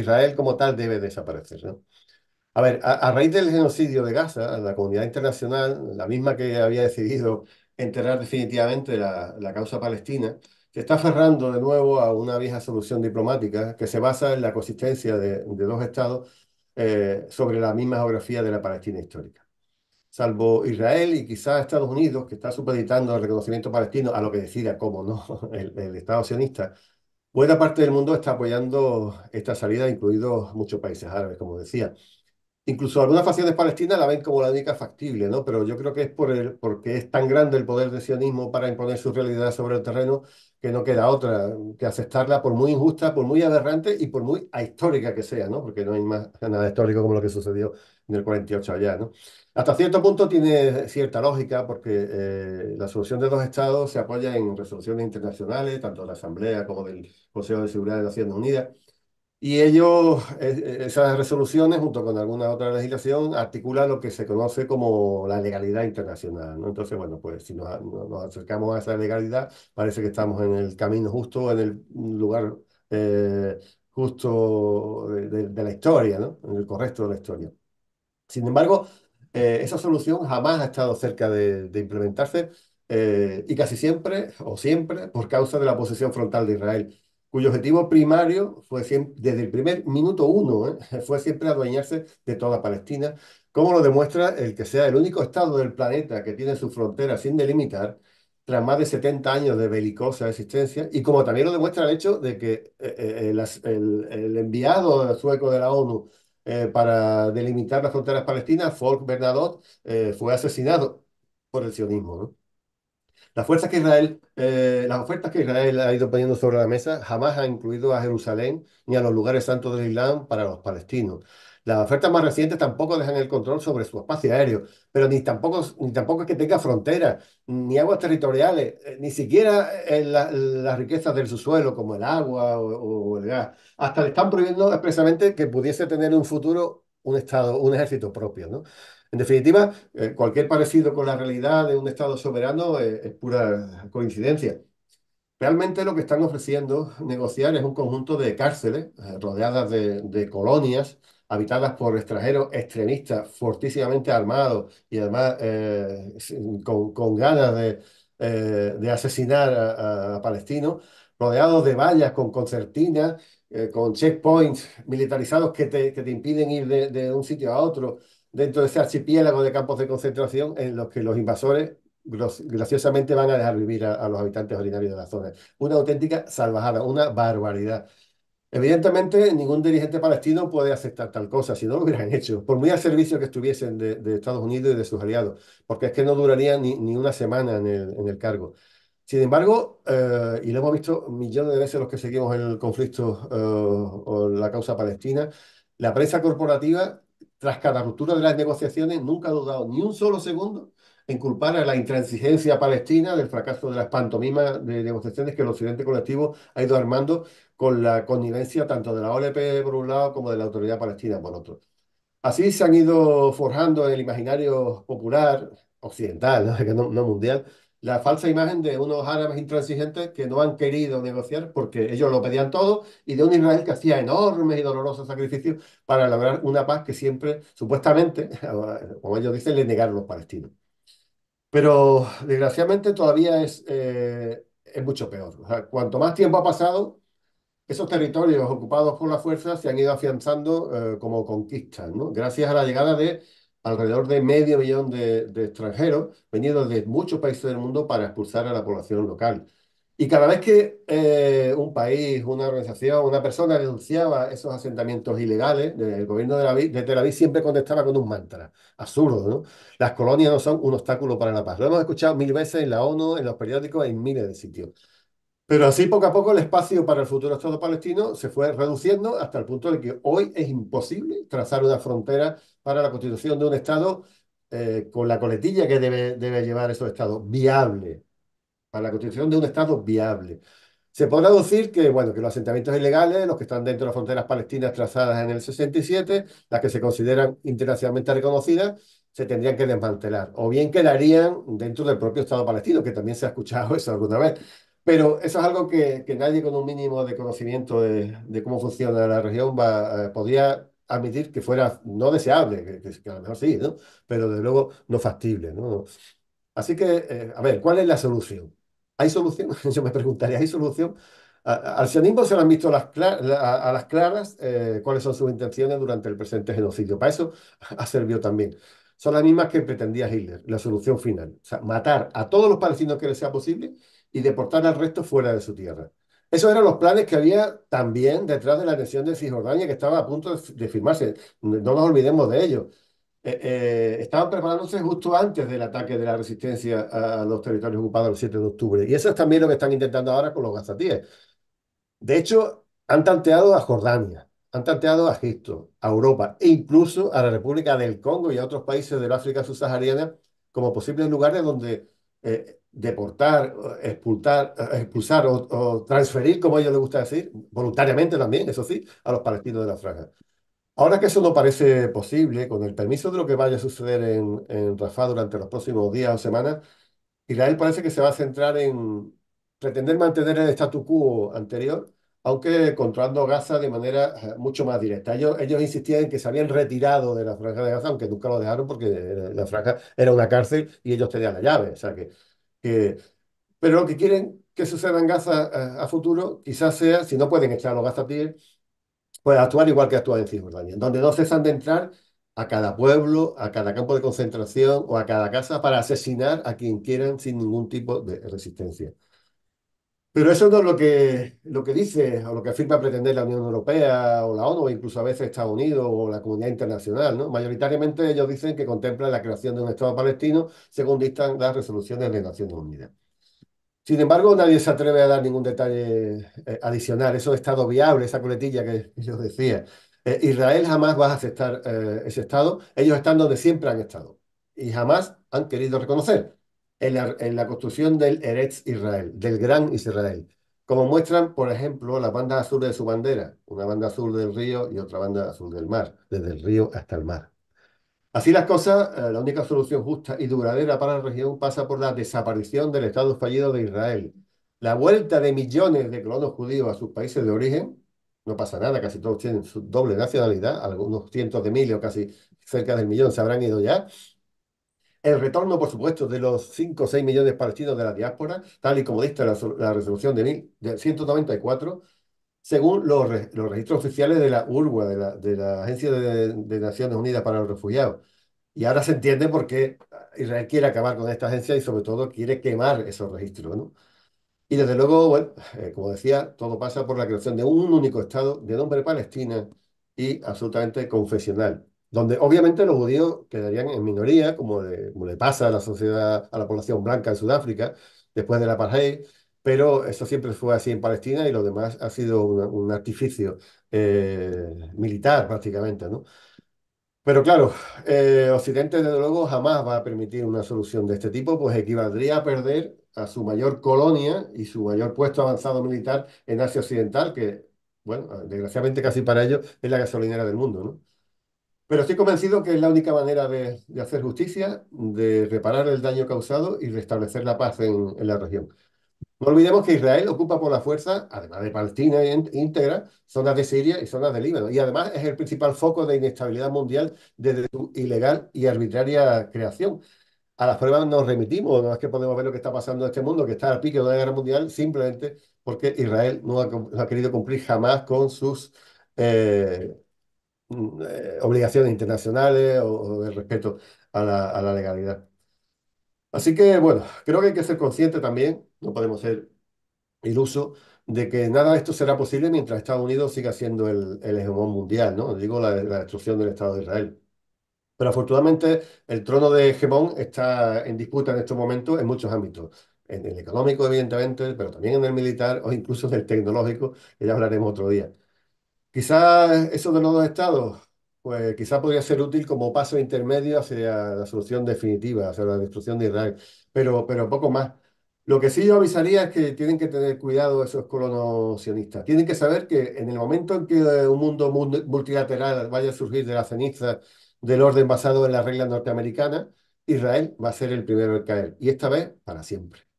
Israel como tal debe desaparecer. ¿no? A ver, a, raíz del genocidio de Gaza, la comunidad internacional, la misma que había decidido enterrar definitivamente la, causa palestina, se está aferrando de nuevo a una vieja solución diplomática que se basa en la consistencia de, dos estados eh, sobre la misma geografía de la Palestina histórica. Salvo Israel y quizás Estados Unidos, que está supeditando el reconocimiento palestino a lo que decida, cómo no, el, el Estado sionista, Buena parte del mundo está apoyando esta salida, incluidos muchos países árabes, como decía. Incluso algunas facciones palestinas la ven como la única factible, ¿no? Pero yo creo que es por el, porque es tan grande el poder del sionismo para imponer su realidad sobre el terreno que no queda otra que aceptarla por muy injusta, por muy aberrante y por muy ahistórica que sea, ¿no? Porque no hay más nada histórico como lo que sucedió en el 48 allá, ¿no? Hasta cierto punto tiene cierta lógica porque eh, la solución de dos estados se apoya en resoluciones internacionales, tanto de la Asamblea como del Consejo de Seguridad de la Naciones Unidas, y ellos, eh, eh, esas resoluciones, junto con alguna otra legislación, articulan lo que se conoce como la legalidad internacional. ¿no? Entonces, bueno, pues si nos, acercamos a esa legalidad, parece que estamos en el camino justo, en el lugar justo de, de, la historia, ¿no? en el correcto de la historia. Sin embargo, eh, esa solución jamás ha estado cerca de, implementarse eh, y casi siempre, o siempre, por causa de la posición frontal de Israel, cuyo objetivo primario fue desde el primer minuto uno, ¿eh? fue siempre adueñarse de toda Palestina, como lo demuestra el que sea el único estado del planeta que tiene su frontera sin delimitar, tras más de 70 años de belicosa existencia, y como también lo demuestra el hecho de que el, el enviado sueco de la ONU, eh, para delimitar las fronteras palestinas, Folk Bernadotte eh, fue asesinado por el sionismo. Las, fuerzas que Israel, eh, las ofertas que Israel ha ido poniendo sobre la mesa jamás han incluido a Jerusalén ni a los lugares santos del Islam para los palestinos. Las ofertas más recientes tampoco dejan el control sobre su espacio aéreo, pero ni tampoco, ni tampoco es que tenga fronteras, ni aguas territoriales, eh, ni siquiera eh, las riquezas del subsuelo, como el agua o, el gas. Hasta le están prohibiendo expresamente que pudiese tener en un futuro un Estado, un ejército propio, ¿no? En definitiva, eh, cualquier parecido con la realidad de un Estado soberano es pura coincidencia. Realmente lo que están ofreciendo negociar es un conjunto de cárceles rodeadas de, colonias habitadas por extranjeros extremistas, fortísimamente armados y además eh, con, ganas de, eh, asesinar a, palestinos, rodeados de vallas, con concertinas, eh, con checkpoints militarizados que te, impiden ir de, un sitio a otro dentro de ese archipiélago de campos de concentración en los que los invasores graciosamente van a dejar vivir a, los habitantes originarios de la zona. Una auténtica salvajada, una barbaridad. Evidentemente, ningún dirigente palestino puede aceptar tal cosa, si no lo hubieran hecho, por muy al servicio que estuviesen de, Estados Unidos y de sus aliados, porque es que no duraría ni, una semana en el, cargo. Sin embargo, eh, y lo hemos visto millones de veces los que seguimos el conflicto eh, o la causa palestina, la prensa corporativa, tras cada ruptura de las negociaciones, nunca ha dudado ni un solo segundo en culpar a la intransigencia palestina del fracaso de las pantomimas de negociaciones que el occidente colectivo ha ido armando con la connivencia tanto de la OLP por un lado como de la autoridad palestina por otro. Así se han ido forjando en el imaginario popular occidental, no, no mundial, la falsa imagen de unos árabes intransigentes que no han querido negociar porque ellos lo pedían todo y de un Israel que hacía enormes y dolorosos sacrificios para lograr una paz que siempre, supuestamente, como ellos dicen, le negaron los palestinos. Pero desgraciadamente todavía eh, es, mucho peor. O sea, cuanto más tiempo ha pasado, esos territorios ocupados por la fuerza se han ido afianzando eh, como conquistas, gracias a la llegada de alrededor de medio millón de extranjeros venidos de muchos países del mundo para expulsar a la población local. Y cada vez que eh, un país, una organización, una persona denunciaba esos asentamientos ilegales, el gobierno de, la, de, Tel Aviv siempre contestaba con un mantra, absurdo, ¿no? Las colonias no son un obstáculo para la paz. Lo hemos escuchado mil veces en la ONU, en los periódicos, en miles de sitios. Pero así poco a poco el espacio para el futuro Estado palestino se fue reduciendo hasta el punto de que hoy es imposible trazar una frontera para la constitución de un Estado eh, con la coletilla que debe, debe llevar esos Estados, viable para la constitución de un Estado viable. Se podrá deducir que, bueno, que los asentamientos ilegales, los que están dentro de las fronteras palestinas trazadas en el 67, las que se consideran internacionalmente reconocidas, se tendrían que desmantelar, o bien quedarían dentro del propio Estado palestino, que también se ha escuchado eso alguna vez. Pero eso es algo que, nadie con un mínimo de conocimiento de, cómo funciona la región eh, podría admitir que fuera no deseable, que, a lo mejor sí, ¿no? pero de luego no factible. ¿no? Así que, eh, a ver, ¿cuál es la solución? ¿Hay solución? Yo me preguntaría, ¿hay solución? Al sionismo se lo han visto las a, las claras eh, cuáles son sus intenciones durante el presente genocidio. Para eso ha servido también. Son las mismas que pretendía Hitler, la solución final. O sea, matar a todos los palestinos que les sea posible y deportar al resto fuera de su tierra. Esos eran los planes que había también detrás de la anexión de Cisjordania que estaba a punto de, firmarse. No nos olvidemos de ello. Eh, eh, estaban preparándose justo antes del ataque de la resistencia a los territorios ocupados el 7 de octubre. Y eso es también lo que están intentando ahora con los gazatíes. De hecho, han tanteado a Jordania, han tanteado a Egipto, a Europa e incluso a la República del Congo y a otros países del África subsahariana como posibles lugares donde eh, deportar, expulsar, expulsar o, o, transferir, como a ellos les gusta decir, voluntariamente también, eso sí, a los palestinos de la franja. Ahora que eso no parece posible, con el permiso de lo que vaya a suceder en, en Rafah durante los próximos días o semanas, Israel parece que se va a centrar en pretender mantener el statu quo anterior, aunque controlando Gaza de manera eh, mucho más directa. Ellos, insistían en que se habían retirado de la franja de Gaza, aunque nunca lo dejaron porque eh, la franja era una cárcel y ellos tenían la llave. O sea que, que pero lo que quieren que suceda en Gaza eh, a, futuro quizás sea, si no pueden echar a los gazatíes, pues actuar igual que actúa en Cisjordania, donde no cesan de entrar a cada pueblo, a cada campo de concentración o a cada casa para asesinar a quien quieran sin ningún tipo de resistencia. Pero eso no es lo que, lo que dice o lo que afirma pretender la Unión Europea o la ONU, o incluso a veces Estados Unidos o la comunidad internacional. ¿no? Mayoritariamente ellos dicen que contemplan la creación de un Estado palestino según dictan las resoluciones de Naciones Unidas. Sin embargo, nadie se atreve a dar ningún detalle eh, adicional. Eso de estado viable, esa coletilla que yo decía. Eh, Israel jamás va a aceptar eh, ese estado. Ellos están donde siempre han estado y jamás han querido reconocer en la, en la construcción del Eretz Israel, del Gran Israel. Como muestran, por ejemplo, las bandas azules de su bandera, una banda azul del río y otra banda azul del mar, desde el río hasta el mar. Así las cosas, eh, la única solución justa y duradera para la región pasa por la desaparición del Estado fallido de Israel, la vuelta de millones de colonos judíos a sus países de origen, no pasa nada, casi todos tienen su doble nacionalidad, algunos cientos de miles o casi cerca del millón se habrán ido ya. El retorno, por supuesto, de los 5 o 6 millones de palestinos de la diáspora, tal y como dice la, resolución de, mil, de 194, según los, registros oficiales de la URWA, de la, Agencia de, Naciones Unidas para los Refugiados. Y ahora se entiende por qué Israel quiere acabar con esta agencia y sobre todo quiere quemar esos registros, Y desde luego, bueno, eh, como decía, todo pasa por la creación de un único Estado de nombre Palestina y absolutamente confesional, donde obviamente los judíos quedarían en minoría, como, le pasa a la sociedad, a la población blanca en Sudáfrica, después de la apartheid, pero eso siempre fue así en Palestina y lo demás ha sido un artificio eh, militar prácticamente, ¿no? Pero claro, eh, Occidente desde luego jamás va a permitir una solución de este tipo, pues equivaldría a perder a su mayor colonia y su mayor puesto avanzado militar en Asia Occidental, que, bueno, desgraciadamente casi para ellos es la gasolinera del mundo, Pero estoy convencido que es la única manera de, hacer justicia, de reparar el daño causado y restablecer la paz en la región. No olvidemos que Israel ocupa por la fuerza, además de Palestina íntegra, zonas de Siria y zonas de Líbano. Y además es el principal foco de inestabilidad mundial desde su ilegal y arbitraria creación. A las pruebas nos remitimos, no es que podemos ver lo que está pasando en este mundo, que está al pique de una guerra mundial, simplemente porque Israel no ha, querido cumplir jamás con sus eh, mm, eh, obligaciones internacionales o, de respeto a la legalidad. Así que, bueno, creo que hay que ser consciente también, no podemos ser iluso de que nada de esto será posible mientras Estados Unidos siga siendo el, hegemón mundial, ¿no? Digo, la, la destrucción del Estado de Israel. Pero afortunadamente el trono de hegemón está en disputa en estos momentos en muchos ámbitos. En el económico, evidentemente, pero también en el militar o incluso en el tecnológico, que ya hablaremos otro día. Quizás eso de los dos estados pues quizá podría ser útil como paso intermedio hacia la solución definitiva, hacia la destrucción de Israel, pero, pero poco más. Lo que sí yo avisaría es que tienen que tener cuidado esos colonos sionistas. Tienen que saber que en el momento en que un mundo multilateral vaya a surgir de la ceniza del orden basado en las reglas norteamericanas, Israel va a ser el primero en caer. Y esta vez para siempre.